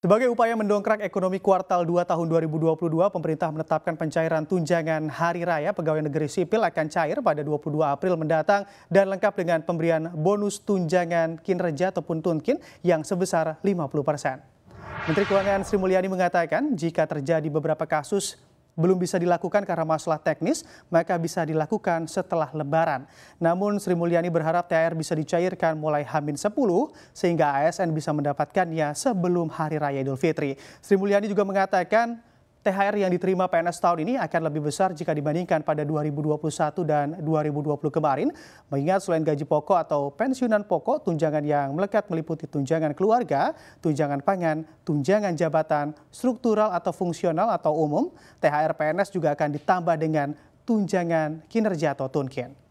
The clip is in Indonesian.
Sebagai upaya mendongkrak ekonomi kuartal 2 tahun 2022, pemerintah menetapkan pencairan tunjangan hari raya pegawai negeri sipil akan cair pada 22 April mendatang dan lengkap dengan pemberian bonus tunjangan kinerja ataupun tunkin yang sebesar 50 persen. Menteri Keuangan Sri Mulyani mengatakan jika terjadi beberapa kasus belum bisa dilakukan karena masalah teknis, maka bisa dilakukan setelah lebaran. Namun Sri Mulyani berharap THR bisa dicairkan mulai Hamin 10 sehingga ASN bisa mendapatkannya sebelum Hari Raya Idul Fitri. Sri Mulyani juga mengatakan THR yang diterima PNS tahun ini akan lebih besar jika dibandingkan pada 2021 dan 2020 kemarin. Mengingat selain gaji pokok atau pensiunan pokok, tunjangan yang melekat meliputi tunjangan keluarga, tunjangan pangan, tunjangan jabatan, struktural atau fungsional atau umum, THR PNS juga akan ditambah dengan tunjangan kinerja atau tunkin.